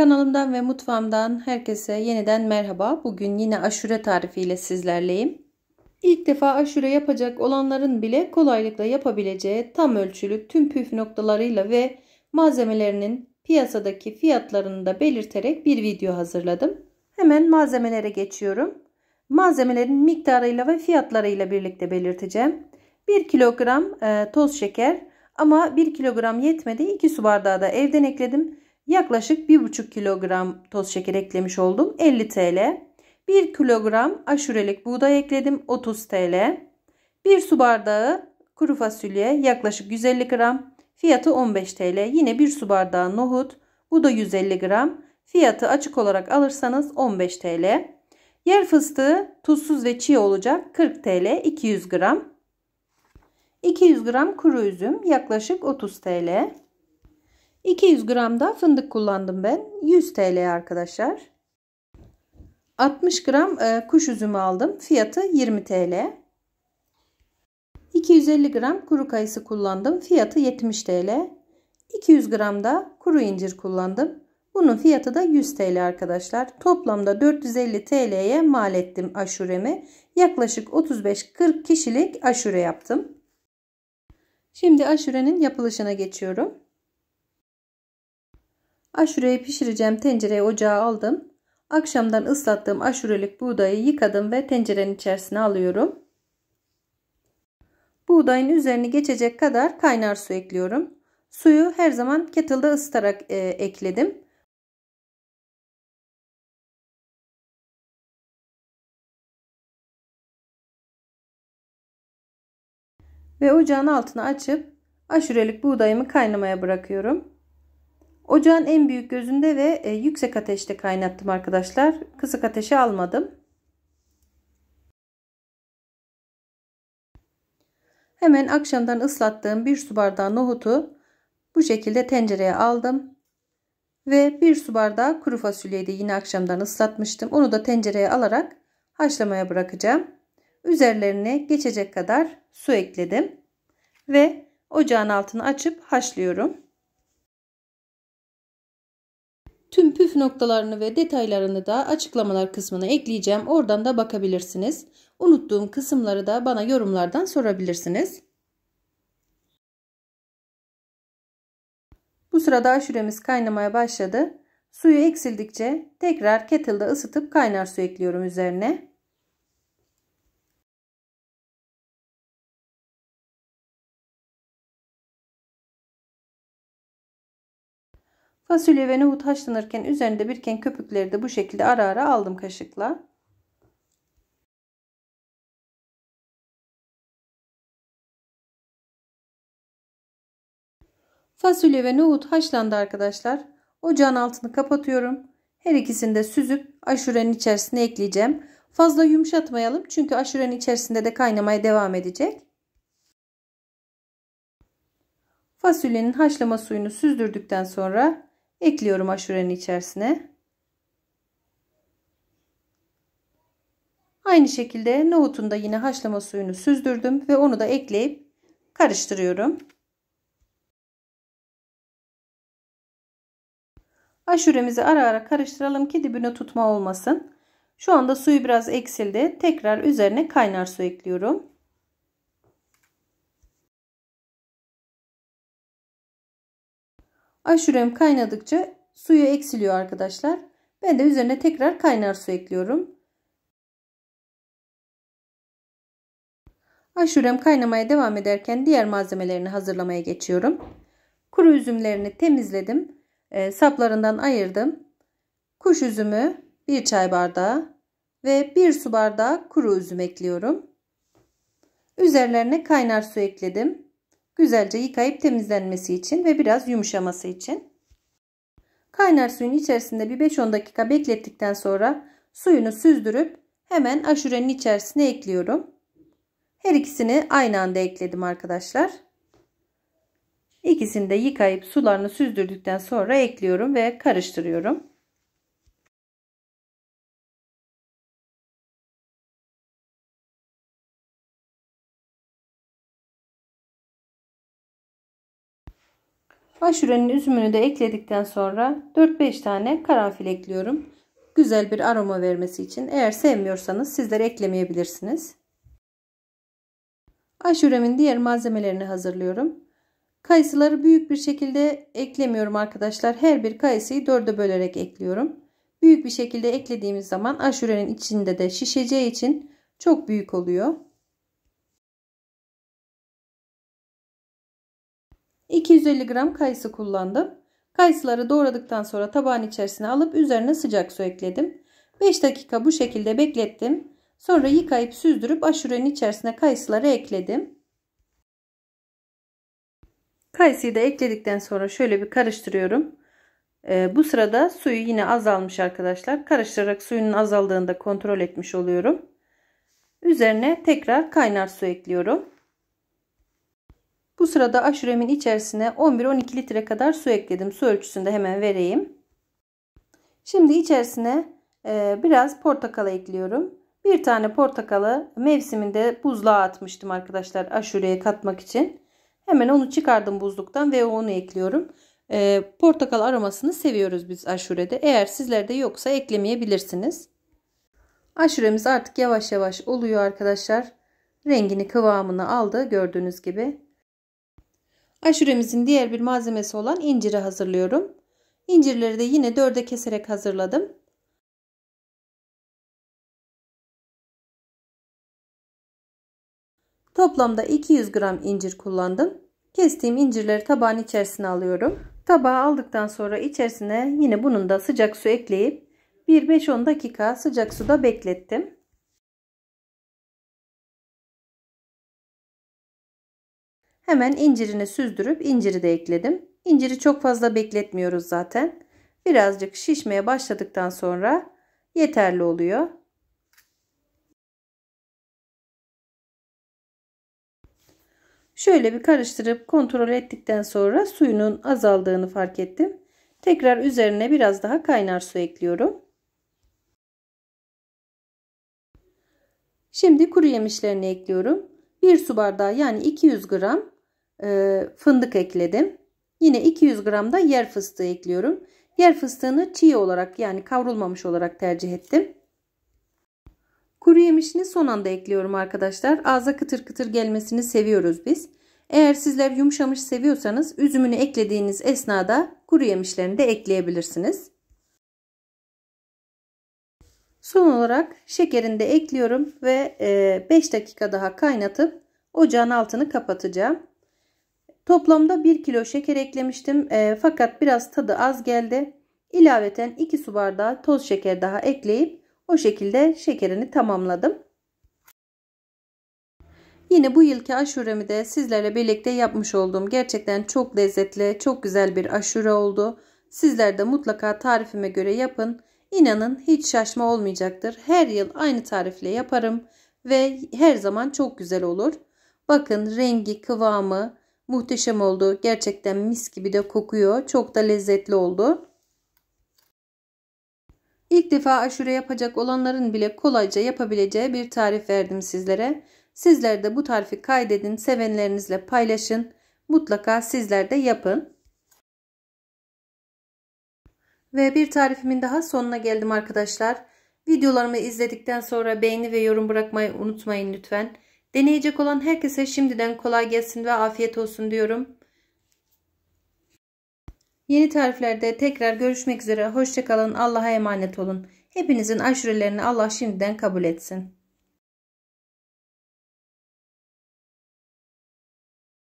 Kanalımdan ve mutfağımdan herkese yeniden merhaba. Bugün yine aşure tarifiyle sizlerleyim. İlk defa aşure yapacak olanların bile kolaylıkla yapabileceği tam ölçülü tüm püf noktalarıyla ve malzemelerinin piyasadaki fiyatlarını da belirterek bir video hazırladım. Hemen malzemelere geçiyorum. Malzemelerin miktarıyla ve fiyatlarıyla birlikte belirteceğim. 1 kilogram e, toz şeker ama 1 kilogram yetmedi 2 su bardağı da evden ekledim yaklaşık 1,5 kilogram toz şeker eklemiş oldum. 50 TL. 1 kilogram aşurelik buğday ekledim. 30 TL. 1 su bardağı kuru fasulye yaklaşık 150 gram. Fiyatı 15 TL. Yine 1 su bardağı nohut. Bu da 150 gram. Fiyatı açık olarak alırsanız 15 TL. Yer fıstığı tuzsuz ve çiğ olacak. 40 TL 200 gram. 200 gram kuru üzüm yaklaşık 30 TL. 200 gram da fındık kullandım ben. 100 TL arkadaşlar. 60 gram e, kuş üzümü aldım. Fiyatı 20 TL. 250 gram kuru kayısı kullandım. Fiyatı 70 TL. 200 gram da kuru incir kullandım. Bunun fiyatı da 100 TL arkadaşlar. Toplamda 450 TL'ye mal ettim aşuremi. Yaklaşık 35-40 kişilik aşure yaptım. Şimdi aşurenin yapılışına geçiyorum. Aşureyi pişireceğim tencereye ocağa aldım. Akşamdan ıslattığım aşurelik buğdayı yıkadım ve tencerenin içerisine alıyorum. Buğdayın üzerini geçecek kadar kaynar su ekliyorum. Suyu her zaman kettle'da ısıtarak e, ekledim. Ve ocağın altını açıp aşurelik buğdayımı kaynamaya bırakıyorum. Ocağın en büyük gözünde ve e, yüksek ateşte kaynattım arkadaşlar. Kısık ateşe almadım. Hemen akşamdan ıslattığım bir su bardağı nohutu bu şekilde tencereye aldım. Ve bir su bardağı kuru fasulyeyi de yine akşamdan ıslatmıştım. Onu da tencereye alarak haşlamaya bırakacağım. Üzerlerine geçecek kadar su ekledim. Ve ocağın altını açıp haşlıyorum. Tüm püf noktalarını ve detaylarını da açıklamalar kısmına ekleyeceğim. Oradan da bakabilirsiniz. Unuttuğum kısımları da bana yorumlardan sorabilirsiniz. Bu sırada aşuremiz kaynamaya başladı. Suyu eksildikçe tekrar kettle'da ısıtıp kaynar su ekliyorum üzerine. Fasulye ve nohut haşlanırken üzerinde birken köpükleri de bu şekilde ara ara aldım kaşıkla. Fasulye ve nohut haşlandı arkadaşlar. Ocağın altını kapatıyorum. Her ikisini de süzüp aşurenin içerisine ekleyeceğim. Fazla yumuşatmayalım çünkü aşurenin içerisinde de kaynamaya devam edecek. Fasulyenin haşlama suyunu süzdürdükten sonra ekliyorum aşurenin içerisine. Aynı şekilde nohutun da yine haşlama suyunu süzdürdüm ve onu da ekleyip karıştırıyorum. Aşuremizi ara ara karıştıralım ki dibine tutma olmasın. Şu anda suyu biraz eksildi. Tekrar üzerine kaynar su ekliyorum. Aşurem kaynadıkça suyu eksiliyor arkadaşlar. Ben de üzerine tekrar kaynar su ekliyorum. Aşurem kaynamaya devam ederken diğer malzemelerini hazırlamaya geçiyorum. Kuru üzümlerini temizledim. E, saplarından ayırdım. Kuş üzümü 1 çay bardağı ve 1 su bardağı kuru üzüm ekliyorum. Üzerlerine kaynar su ekledim. Güzelce yıkayıp temizlenmesi için ve biraz yumuşaması için. Kaynar suyun içerisinde bir 5-10 dakika beklettikten sonra suyunu süzdürüp hemen aşurenin içerisine ekliyorum. Her ikisini aynı anda ekledim arkadaşlar. İkisini de yıkayıp sularını süzdürdükten sonra ekliyorum ve karıştırıyorum. Aşurenin üzümünü de ekledikten sonra 4-5 tane karanfil ekliyorum. Güzel bir aroma vermesi için. Eğer sevmiyorsanız sizler eklemeyebilirsiniz. Aşuremin diğer malzemelerini hazırlıyorum. Kayısıları büyük bir şekilde eklemiyorum arkadaşlar. Her bir kayısıyı dörde bölerek ekliyorum. Büyük bir şekilde eklediğimiz zaman aşurenin içinde de şişeceği için çok büyük oluyor. 250 gram kayısı kullandım. Kayısıları doğradıktan sonra tabağın içerisine alıp üzerine sıcak su ekledim. 5 dakika bu şekilde beklettim. Sonra yıkayıp süzdürüp aşurenin içerisine kayısıları ekledim. Kayısıyı da ekledikten sonra şöyle bir karıştırıyorum. Ee, bu sırada suyu yine azalmış arkadaşlar. Karıştırarak suyunun azaldığını da kontrol etmiş oluyorum. Üzerine tekrar kaynar su ekliyorum. Bu sırada aşuremin içerisine 11-12 litre kadar su ekledim. Su ölçüsünü de hemen vereyim. Şimdi içerisine e, biraz portakala ekliyorum. Bir tane portakalı mevsiminde buzluğa atmıştım arkadaşlar aşureye katmak için. Hemen onu çıkardım buzluktan ve onu ekliyorum. E, portakal aromasını seviyoruz biz aşurede. Eğer sizlerde yoksa eklemeyebilirsiniz. Aşuremiz artık yavaş yavaş oluyor arkadaşlar. Rengini kıvamını aldı gördüğünüz gibi. Aşuremizin diğer bir malzemesi olan inciri hazırlıyorum. İncirleri de yine dörde keserek hazırladım. Toplamda 200 gram incir kullandım. Kestiğim incirleri tabağın içerisine alıyorum. Tabağı aldıktan sonra içerisine yine bunun da sıcak su ekleyip 1-5-10 dakika sıcak suda beklettim. Hemen incirini süzdürüp inciri de ekledim. İnciri çok fazla bekletmiyoruz zaten. Birazcık şişmeye başladıktan sonra yeterli oluyor. Şöyle bir karıştırıp kontrol ettikten sonra suyunun azaldığını fark ettim. Tekrar üzerine biraz daha kaynar su ekliyorum. Şimdi kuru yemişlerini ekliyorum. 1 su bardağı yani 200 gram ee, fındık ekledim. Yine 200 gram da yer fıstığı ekliyorum. Yer fıstığını çiğ olarak yani kavrulmamış olarak tercih ettim. Kuru yemişini son anda ekliyorum arkadaşlar. Ağza kıtır kıtır gelmesini seviyoruz biz. Eğer sizler yumuşamış seviyorsanız üzümünü eklediğiniz esnada kuru yemişlerini de ekleyebilirsiniz. Son olarak şekerini de ekliyorum ve 5 e, dakika daha kaynatıp ocağın altını kapatacağım. Toplamda 1 kilo şeker eklemiştim e, fakat biraz tadı az geldi. İlaveten 2 su bardağı toz şeker daha ekleyip o şekilde şekerini tamamladım. Yine bu yılki aşuremi de sizlerle birlikte yapmış olduğum gerçekten çok lezzetli, çok güzel bir aşure oldu. Sizler de mutlaka tarifime göre yapın. İnanın hiç şaşma olmayacaktır. Her yıl aynı tarifle yaparım ve her zaman çok güzel olur. Bakın rengi, kıvamı, Muhteşem oldu. Gerçekten mis gibi de kokuyor. Çok da lezzetli oldu. İlk defa aşure yapacak olanların bile kolayca yapabileceği bir tarif verdim sizlere. Sizler de bu tarifi kaydedin, sevenlerinizle paylaşın. Mutlaka sizler de yapın. Ve bir tarifimin daha sonuna geldim arkadaşlar. Videolarımı izledikten sonra beğeni ve yorum bırakmayı unutmayın lütfen. Deneyecek olan herkese şimdiden kolay gelsin ve afiyet olsun diyorum. Yeni tariflerde tekrar görüşmek üzere. Hoşçakalın. Allah'a emanet olun. Hepinizin aşurelerini Allah şimdiden kabul etsin.